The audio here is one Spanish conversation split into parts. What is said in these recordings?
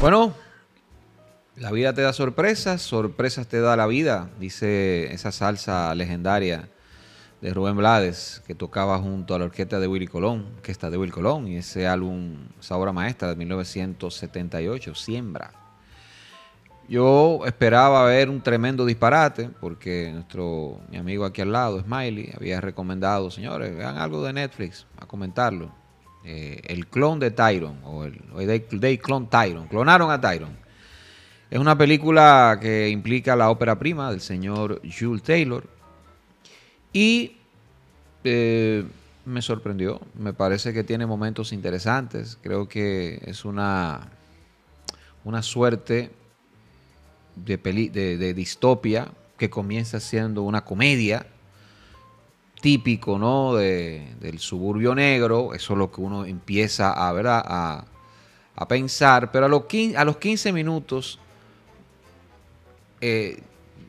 Bueno, la vida te da sorpresas, sorpresas te da la vida, dice esa salsa legendaria de Rubén Blades que tocaba junto a la orquesta de Willy Colón, que está de Willy Colón, y ese álbum, esa obra maestra de 1978, Siembra. Yo esperaba ver un tremendo disparate, porque nuestro mi amigo aquí al lado, Smiley, había recomendado, señores, vean algo de Netflix, a comentarlo. Eh, el clon de Tyron, o el, Day Clone Tyron, clonaron a Tyron. Es una película que implica la ópera prima del señor Jules Taylor. Y eh, me sorprendió, me parece que tiene momentos interesantes, creo que es una, una suerte de, distopia que comienza siendo una comedia típico ¿no? del suburbio negro, eso es lo que uno empieza a, a, pensar, pero a los 15, a los minutos eh,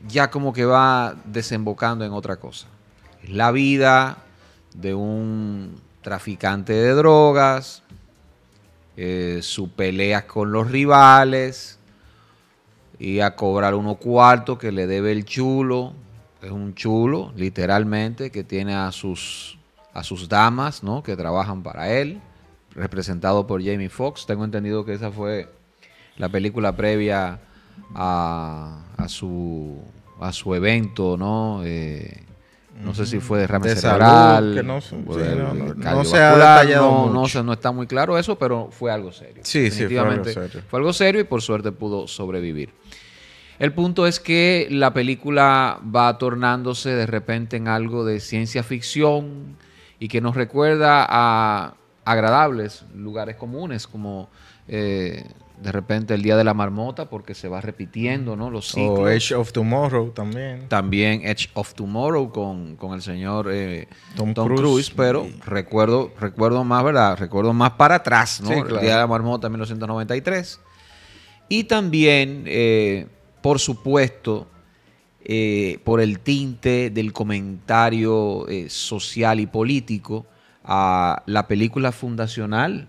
ya como que va desembocando en otra cosa. Es la vida de un traficante de drogas, eh, su pelea con los rivales, y a cobrar uno cuarto que le debe el chulo, es un chulo, literalmente, que tiene a sus, a sus damas, ¿no? Que trabajan para él, representado por Jamie Foxx. Tengo entendido que esa fue la película previa a, su, a su evento, ¿no? Eh, no sé si fue de cerebral. no, no, se ha no, está muy claro eso, pero fue algo serio. Sí, sí, fue algo serio. Fue algo serio y por suerte pudo sobrevivir. El punto es que la película va tornándose de repente en algo de ciencia ficción y que nos recuerda a agradables lugares comunes como eh, de repente el día de la marmota porque se va repitiendo, ¿no? Los ciclos. O Edge of Tomorrow también. También Edge of Tomorrow con, el señor eh, Tom, Cruise. pero recuerdo recuerdo más, ¿verdad? Recuerdo más para atrás, ¿no? El día de la marmota 1993. Y también, eh, por supuesto, eh, por el tinte del comentario social y político a la película fundacional,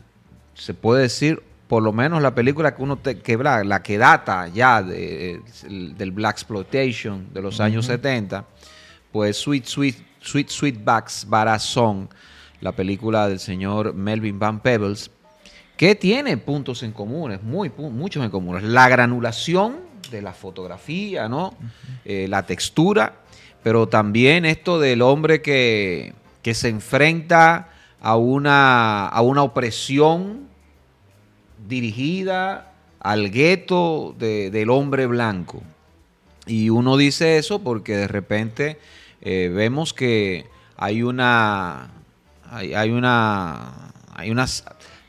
se puede decir por lo menos la película que uno te, la, que data ya de, eh, del Black Exploitation de los años 70, pues Sweet Sweet Sweet Barazón, la película del señor Melvin Van Pebbles, que tiene puntos en comunes, muy, muchos en comunes. La granulación de la fotografía, ¿no? Eh, la textura, pero también esto del hombre que, se enfrenta a una, a una opresión dirigida al gueto de, del hombre blanco. Y uno dice eso porque de repente eh, vemos que hay una, hay, hay una, hay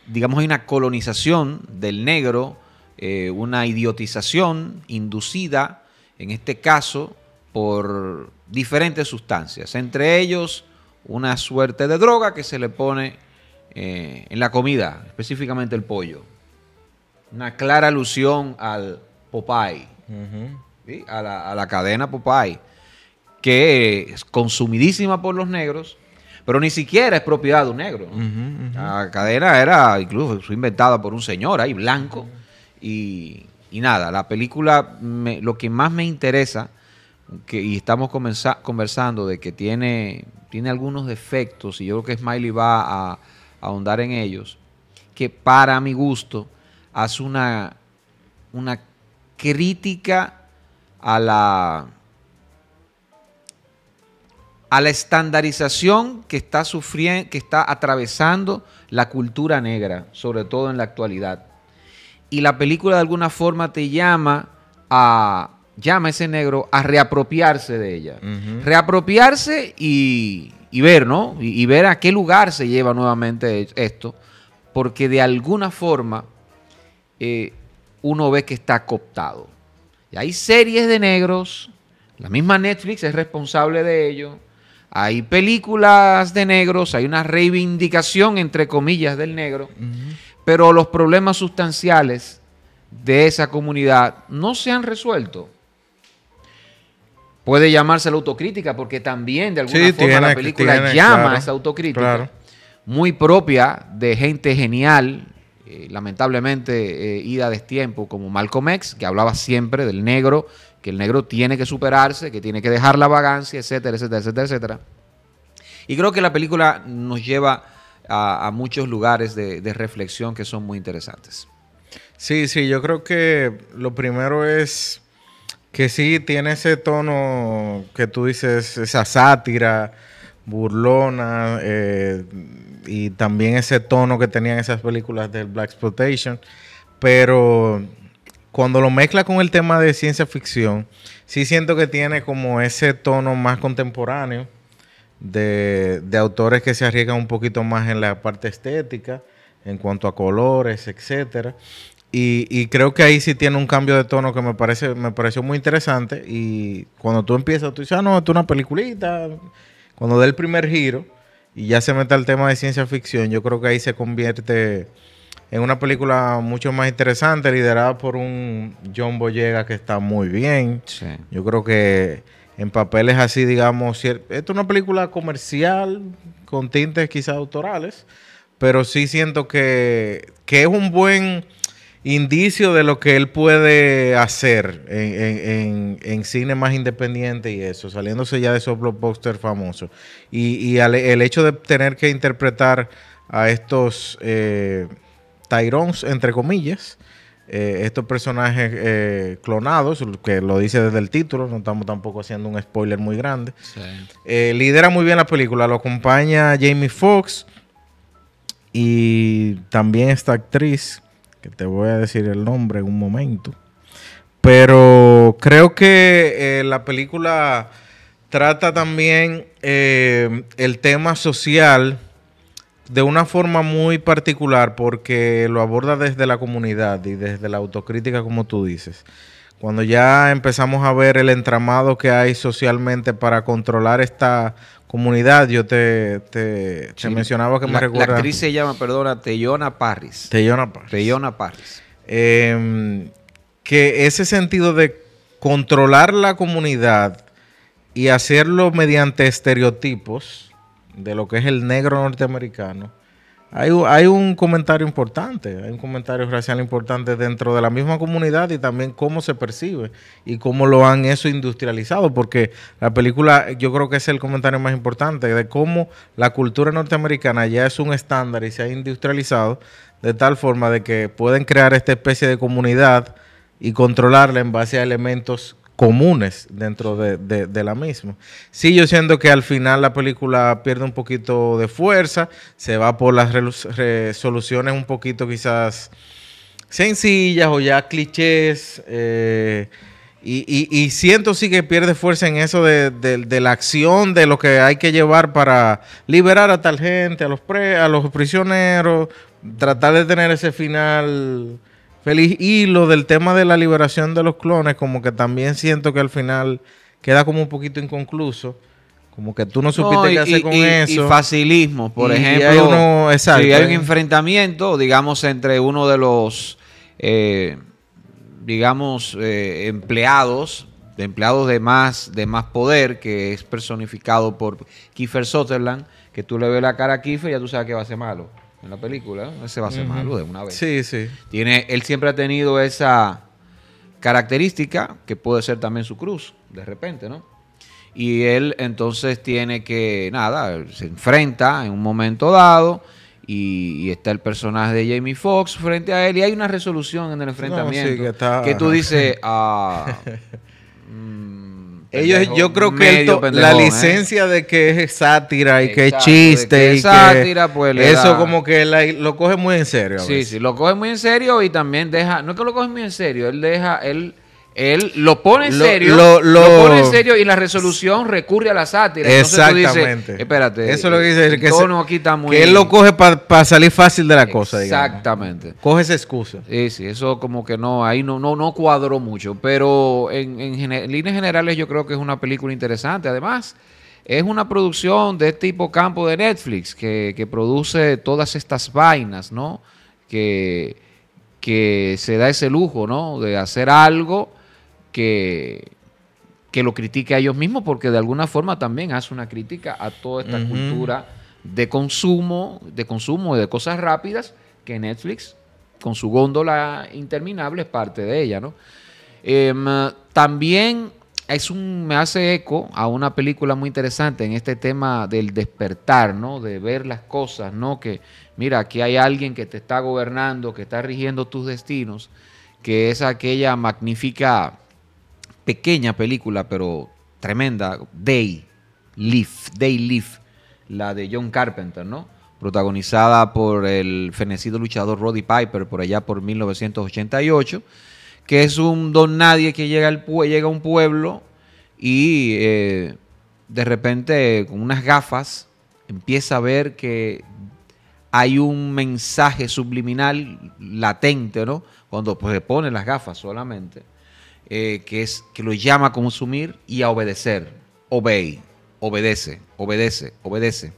digamos, hay una colonización del negro, eh, una idiotización inducida, en este caso, por diferentes sustancias, entre ellos una suerte de droga que se le pone eh, en la comida, específicamente el pollo una clara alusión al Popeye, a, la, cadena Popeye, que es consumidísima por los negros, pero ni siquiera es propiedad de un negro. la cadena era incluso fue inventada por un señor ahí, blanco, y, nada, la película, lo que más me interesa, y estamos conversando de que tiene, tiene algunos defectos, y yo creo que Smiley va a ahondar en ellos, que para mi gusto, haz una, una crítica a la, a la estandarización que está que está atravesando la cultura negra, sobre todo en la actualidad. Y la película de alguna forma te llama a ese negro a reapropiarse de ella. Reapropiarse y, ver, ¿no? y, ver a qué lugar se lleva nuevamente esto. Porque de alguna forma eh, uno ve que está cooptado. Y hay series de negros, la misma Netflix es responsable de ello. Hay películas de negros, hay una reivindicación, entre comillas, del negro, pero los problemas sustanciales de esa comunidad no se han resuelto. Puede llamarse la autocrítica, porque también de alguna forma la película llama a esa autocrítica, muy propia de gente genial, eh, lamentablemente eh, ida de tiempo como Malcolm X, que hablaba siempre del negro, que el negro tiene que superarse, que tiene que dejar la vagancia, etcétera, etcétera, etcétera, etcétera. Y creo que la película nos lleva a, muchos lugares de, de reflexión que son muy interesantes. Sí, sí, yo creo que lo primero es que sí tiene ese tono que tú dices, esa sátira, burlona eh, y también ese tono que tenían esas películas del Black Exploitation. Pero cuando lo mezcla con el tema de ciencia ficción, sí siento que tiene como ese tono más contemporáneo de, autores que se arriesgan un poquito más en la parte estética, en cuanto a colores, etcétera. Y, creo que ahí sí tiene un cambio de tono que me parece me pareció muy interesante. Y cuando tú empiezas, tú dices, ah, no, esto es una peliculita, cuando dé el primer giro y ya se mete al tema de ciencia ficción, yo creo que ahí se convierte en una película mucho más interesante, liderada por un John Boyega que está muy bien. Yo creo que en papeles así, digamos, esto es una película comercial con tintes quizás autorales, pero sí siento que es un buen indicio de lo que él puede hacer en, cine más independiente y eso, saliéndose ya de esos blockbusters famosos. Y, y el hecho de tener que interpretar a estos eh, Tyrons, entre comillas, eh, estos personajes eh, clonados, que lo dice desde el título, no estamos tampoco haciendo un spoiler muy grande. lidera muy bien la película, lo acompaña Jamie Foxx y también esta actriz que te voy a decir el nombre en un momento. Pero creo que eh, la película trata también eh, el tema social de una forma muy particular porque lo aborda desde la comunidad y desde la autocrítica, como tú dices cuando ya empezamos a ver el entramado que hay socialmente para controlar esta comunidad, yo te, te, mencionaba que la, me recuerda... La actriz se llama, perdona, Teyona Parris. Teyona Parris. Teyona Parris. Em, que ese sentido de controlar la comunidad y hacerlo mediante estereotipos de lo que es el negro norteamericano, hay, un comentario importante, hay un comentario racial importante dentro de la misma comunidad y también cómo se percibe y cómo lo han eso industrializado, porque la película yo creo que es el comentario más importante de cómo la cultura norteamericana ya es un estándar y se ha industrializado de tal forma de que pueden crear esta especie de comunidad y controlarla en base a elementos comunes dentro de, la misma. Sí, yo siento que al final la película pierde un poquito de fuerza, se va por las resoluciones un poquito quizás sencillas o ya clichés. Eh, y, siento sí que pierde fuerza en eso de, de, la acción, de lo que hay que llevar para liberar a tal gente, a los, pre, a los prisioneros, tratar de tener ese final feliz. Y lo del tema de la liberación de los clones, como que también siento que al final queda como un poquito inconcluso. Como que tú no supiste qué hacer con eso. Y facilismo, por ejemplo. si hay un enfrentamiento, digamos, entre uno de los, eh, digamos, eh, empleados, de empleados de más, de más poder, que es personificado por Kiefer Sutherland, que tú le ves la cara a Kiefer y ya tú sabes que va a ser malo en la película, ese va a ser malo de una vez. Sí, sí. Tiene, él siempre ha tenido esa característica que puede ser también su cruz, de repente, ¿no? Y él entonces tiene que, nada, se enfrenta en un momento dado y, está el personaje de Jamie Foxx frente a él y hay una resolución en el enfrentamiento que, tú dices, a... Ah, mm, ellos, yo creo que la ¿eh? licencia de que es sátira y que es chiste sátira, pues, eso como que lo coge muy en serio. sí, sí, lo coge muy en serio y también deja, no es que lo coge muy en serio, él deja, él él lo pone en serio, lo, serio y la resolución recurre a la sátira. Exactamente. Dices, espérate. Eso es lo que dice. El, que él lo coge para salir fácil de la cosa. Exactamente. Coge esa excusa. Sí, sí. Eso como que no, ahí no, no, no cuadró mucho. Pero en, líneas generales yo creo que es una película interesante. Además, es una producción de este tipo campo de Netflix que, produce todas estas vainas, ¿no? Que, que se da ese lujo, ¿no? De hacer algo que, lo critique a ellos mismos, porque de alguna forma también hace una crítica a toda esta cultura de consumo, de consumo y de cosas rápidas que Netflix, con su góndola interminable, es parte de ella, ¿no? Em, también es un, me hace eco a una película muy interesante en este tema del despertar, ¿no? De ver las cosas, ¿no? Que, mira, aquí hay alguien que te está gobernando, que está rigiendo tus destinos, que es aquella magnífica pequeña película, pero tremenda, Day, Leaf, Day Leaf, la de John Carpenter, ¿no? Protagonizada por el fenecido luchador Roddy Piper por allá por 1988, que es un don nadie que llega, al llega a un pueblo y eh, de repente con unas gafas empieza a ver que hay un mensaje subliminal latente, ¿no? Cuando pues, se pone las gafas solamente eh, que, es, que lo llama a consumir y a obedecer. Obey, obedece, obedece, obedece.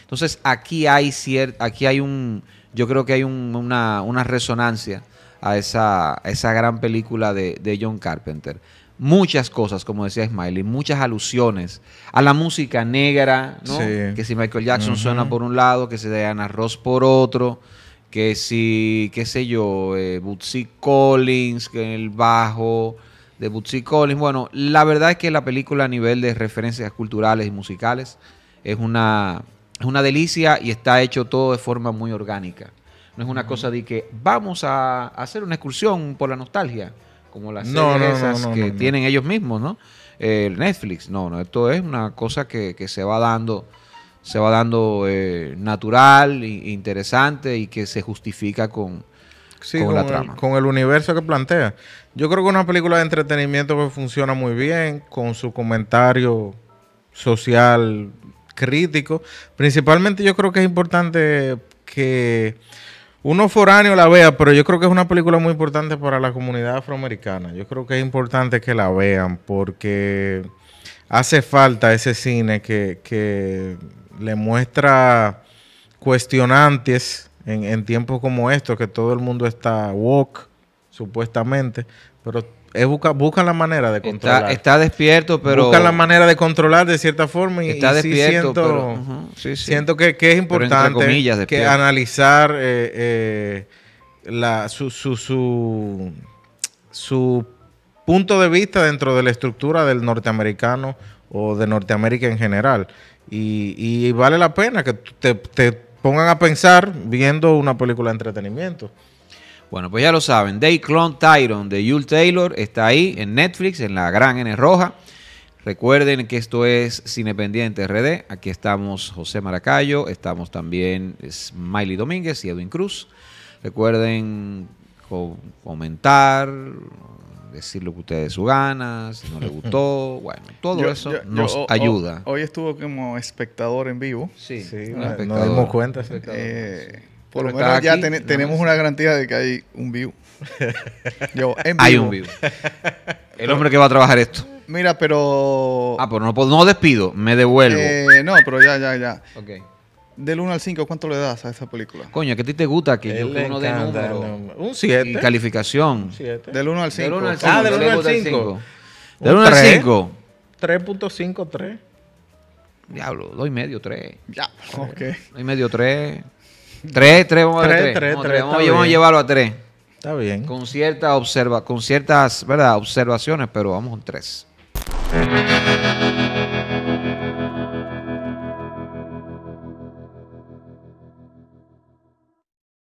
Entonces aquí hay, cierto... aquí hay un, yo creo que hay una, una, resonancia a esa, esa gran película de, John Carpenter muchas cosas, como decía Smiley, muchas alusiones a la música negra, ¿no? Que si Michael Jackson suena por un lado, que si Diana Ross por otro, que si, qué sé yo, eh, Bootsy Collins, que en el bajo, de Bootsy Collins. Bueno, la verdad es que la película a nivel de referencias culturales y musicales es una, una delicia y está hecho todo de forma muy orgánica. No es una cosa de que vamos a hacer una excursión por la nostalgia, como las no, que tienen ellos mismos, ¿no? Netflix, no, no, esto es una cosa que, se va dando se va dando eh, natural e interesante y que se justifica con, con, el, universo que plantea. Yo creo que una película de entretenimiento que funciona muy bien, con su comentario social crítico. Principalmente yo creo que es importante que uno foráneo la vea, pero yo creo que es una película muy importante para la comunidad afroamericana. Yo creo que es importante que la vean porque hace falta ese cine que, que le muestra cuestionantes en, tiempos como estos, que todo el mundo está woke, supuestamente, pero buscan busca, busca la manera de controlar. Está, despierto, pero... Busca la manera de controlar de cierta forma y, está despierto, siento, siento que, es importante que analizar eh, eh, su, su, su, su punto de vista dentro de la estructura del norteamericano o de Norteamérica en general. Y, vale la pena que te, te pongan a pensar viendo una película de entretenimiento. Bueno, pues ya lo saben. Day Clone Tyron de Yul Taylor está ahí en Netflix, en la gran N roja. Recuerden que esto es Cinependiente RD. Aquí estamos José Maracayo, estamos también Smiley Domínguez y Edwin Cruz. Recuerden comentar, decir lo que usted de su ganas, si no le gustó, bueno, todo eso nos ayuda. hoy estuvo como espectador en vivo. Sí, nos dimos cuenta. Eh, por lo menos ya tenemos una garantía de que hay un view. vivo. Hay un view. El hombre que va a trabajar esto. Mira, pero... Ah, pero no, no despido, me devuelvo. Eh, no, pero ya, ya, ya. Ok. Del 1 al 5, ¿cuánto le das a esa película? Coño, que a ti te gusta que yo uno de número. Un 7. calificación. Del 1 al 5. Del 1 al 5. Ah, del 1 al 5. Del 1 al 5. 3.53. Diablo, 2 y medio, 3. Ya, ok. 2 y medio, 3. 3, 3, vamos a 3, 3, Vamos a llevarlo a 3. Está bien. Con, cierta observa, con ciertas ¿verdad? observaciones, pero vamos a un 3.